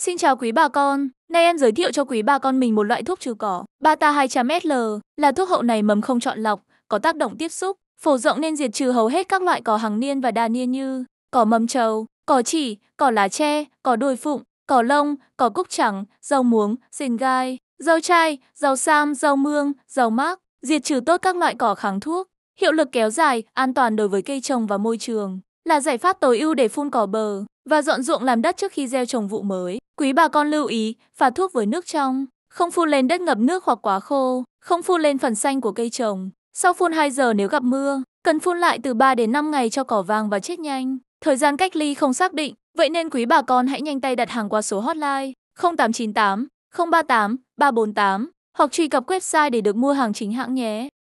Xin chào quý bà con, nay em giới thiệu cho quý bà con mình một loại thuốc trừ cỏ, Bata 200 ml là thuốc hậu này mầm không chọn lọc, có tác động tiếp xúc, phổ rộng nên diệt trừ hầu hết các loại cỏ hàng niên và đa niên như cỏ mầm trầu, cỏ chỉ, cỏ lá tre, cỏ đồi phụng, cỏ lông, cỏ cúc trắng, rau muống, xin gai, rau chai, rau sam, rau mương, rau mác, diệt trừ tốt các loại cỏ kháng thuốc, hiệu lực kéo dài, an toàn đối với cây trồng và môi trường là giải pháp tối ưu để phun cỏ bờ và dọn ruộng làm đất trước khi gieo trồng vụ mới. Quý bà con lưu ý, phả thuốc với nước trong, không phun lên đất ngập nước hoặc quá khô, không phun lên phần xanh của cây trồng. Sau phun 2 giờ nếu gặp mưa, cần phun lại từ 3 đến 5 ngày cho cỏ vàng và chết nhanh. Thời gian cách ly không xác định, vậy nên quý bà con hãy nhanh tay đặt hàng qua số hotline 0898 038 348 hoặc truy cập website để được mua hàng chính hãng nhé.